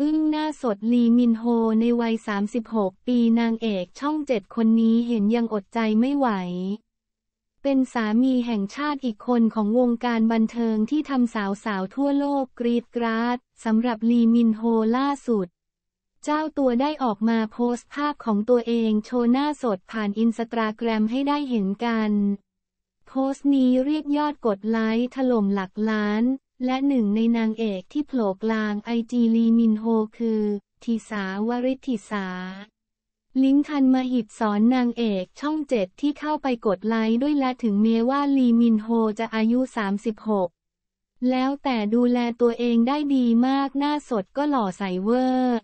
อึ้งหน้าสดลีมินโฮในวัย 36 ปีนางเอกช่องเจ็ดคนนี้เห็นยังอดใจไม่ไหว เป็นสามีแห่งชาติอีกคนของวงการบันเทิงที่ทำสาวสาวทั่วโลกกรีดกราดสำหรับลีมินโฮล่าสุด เจ้าตัวได้ออกมาโพสต์ภาพของตัวเองโชว์หน้าสดผ่านอินสตาแกรมให้ได้เห็นกัน โพสต์นี้เรียกยอดกดไลค์ถล่มหลักล้านและหนึ่งในนางเอกที่โผล่กลางไอจีลีมินโฮคือทิสาวริทิสา ลิงคันมาหิบสอนนางเอกช่องเจ็ดที่เข้าไปกดไลค์ด้วยและถึงเมว่าลีมินโฮจะอายุ 36 แล้วแต่ดูแลตัวเองได้ดีมากหน้าสดก็หล่อใสเวอร์